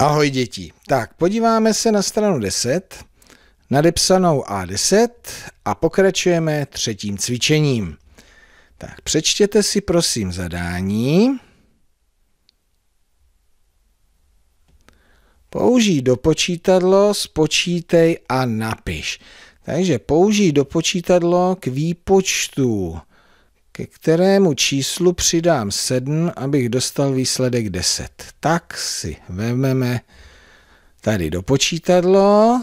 Ahoj děti. Tak, podíváme se na stranu 10, nadepsanou A10 a pokračujeme třetím cvičením. Tak, přečtěte si prosím zadání. Použij do počítadlo, spočítej a napiš. Takže použij do počítadlo k výpočtu ke kterému číslu přidám 7, abych dostal výsledek 10. Tak si vezmeme tady do počítadlo,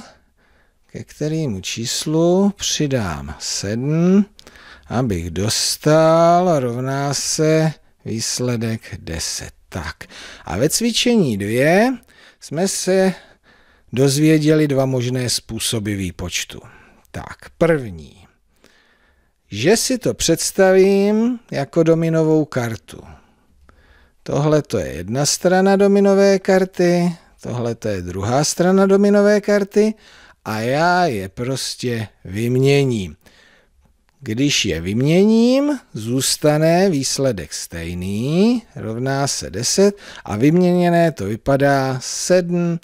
ke kterému číslu přidám 7, abych dostal, rovná se výsledek 10. Tak a ve cvičení 2 jsme se dozvěděli dva možné způsoby výpočtu. Tak první že si to představím jako dominovou kartu. Tohle to je jedna strana dominové karty, tohle to je druhá strana dominové karty a já je prostě vyměním. Když je vyměním, zůstane výsledek stejný, rovná se 10 a vyměněné to vypadá 7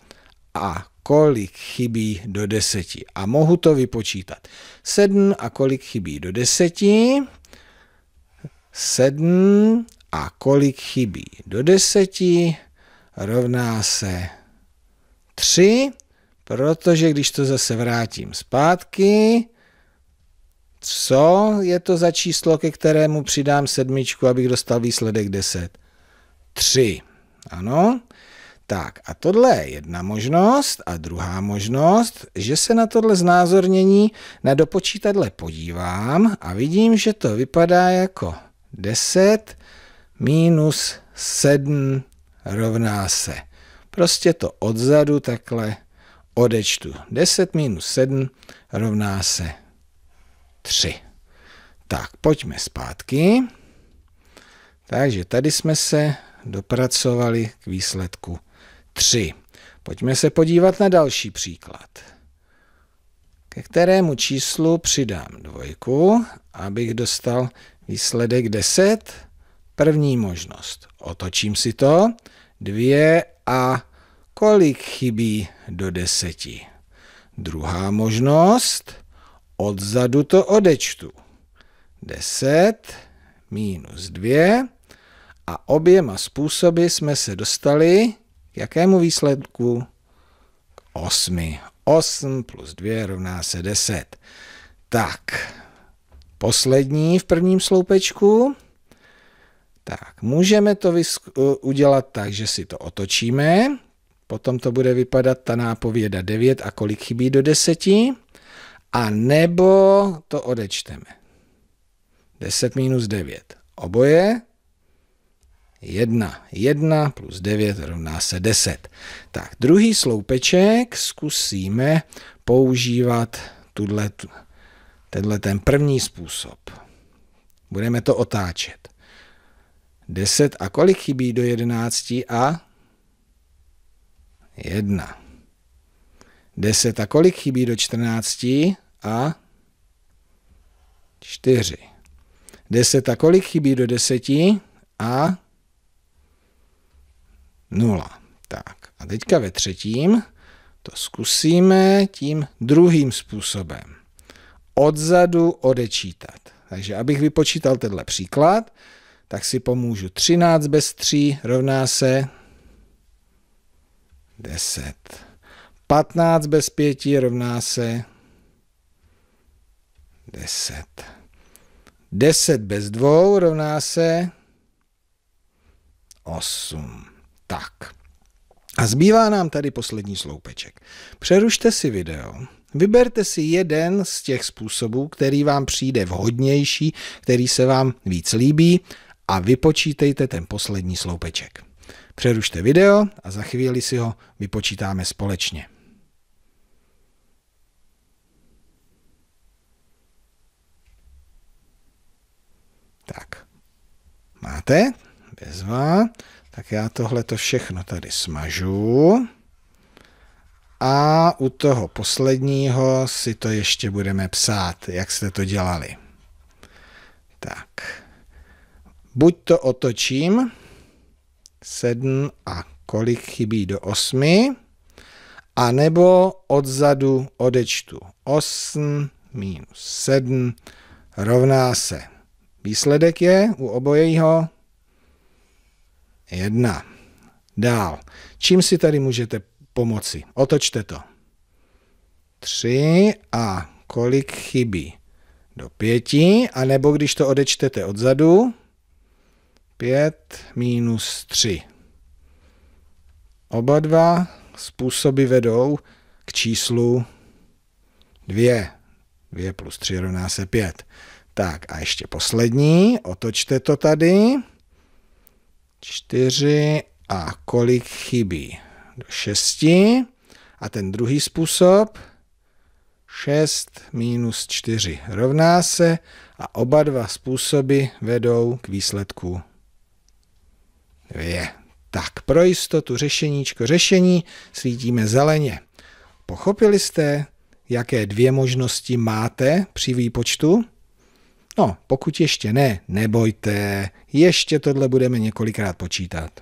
a kolik chybí do deseti. A mohu to vypočítat. 7 a kolik chybí do deseti? 7 a kolik chybí do deseti? Rovná se 3, protože když to zase vrátím zpátky, co je to za číslo, ke kterému přidám sedmičku, abych dostal výsledek 10? 3. Ano? Tak a tohle je jedna možnost a druhá možnost, že se na tohle znázornění na dopočítadle podívám a vidím, že to vypadá jako 10 minus 7 rovná se. Prostě to odzadu takhle odečtu. 10 minus 7 rovná se 3. Tak, pojďme zpátky. Takže tady jsme se dopracovali k výsledku 3. 3. Pojďme se podívat na další příklad, ke kterému číslu přidám dvojku, abych dostal výsledek 10. První možnost. Otočím si to. 2 a kolik chybí do 10? Druhá možnost. Odzadu to odečtu. 10 minus 2 a oběma způsoby jsme se dostali k jakému výsledku? K 8. 8 plus 2 rovná se 10. Tak, poslední v prvním sloupečku. Tak, můžeme to udělat tak, že si to otočíme. Potom to bude vypadat ta nápověda 9 a kolik chybí do 10. A nebo to odečteme. 10 minus 9. Oboje 1. 1 plus 9 rovná se 10. Tak, druhý sloupeček zkusíme používat tuhle, tenhle ten první způsob. Budeme to otáčet. 10 a kolik chybí do 11 a? 1. 10 a kolik chybí do 14 a? 4. 10 a kolik chybí do 10 a? nula. Tak a teďka ve třetím to zkusíme tím druhým způsobem. Odzadu odečítat. Takže abych vypočítal tenhle příklad, tak si pomůžu 13 bez 3 rovná se 10. 15 bez 5 rovná se 10. 10 bez 2 rovná se 8. Tak. A zbývá nám tady poslední sloupeček. Přerušte si video, Vyberte si jeden z těch způsobů, který vám přijde vhodnější, který se vám víc líbí a vypočítejte ten poslední sloupeček. Přerušte video a za chvíli si ho vypočítáme společně. Tak, máte? Bezva. Tak já tohle to všechno tady smažu. A u toho posledního si to ještě budeme psát, jak jste to dělali. Tak. Buď to otočím, 7 a kolik chybí do 8, a nebo odzadu odečtu 8 minus 7 rovná se. Výsledek je u obojího Jedna. Dál. Čím si tady můžete pomoci? Otočte to. Tři a kolik chybí? Do pěti, anebo když to odečtete odzadu, pět minus tři. Oba dva způsoby vedou k číslu dvě. Dvě plus tři rovná se pět. Tak a ještě poslední, otočte to tady. 4 a kolik chybí? Do 6. A ten druhý způsob, 6 minus 4 rovná se a oba dva způsoby vedou k výsledku 2. Tak pro jistotu řešeníčko řešení svítíme zeleně. Pochopili jste, jaké dvě možnosti máte při výpočtu? No, pokud ještě ne, nebojte, ještě tohle budeme několikrát počítat.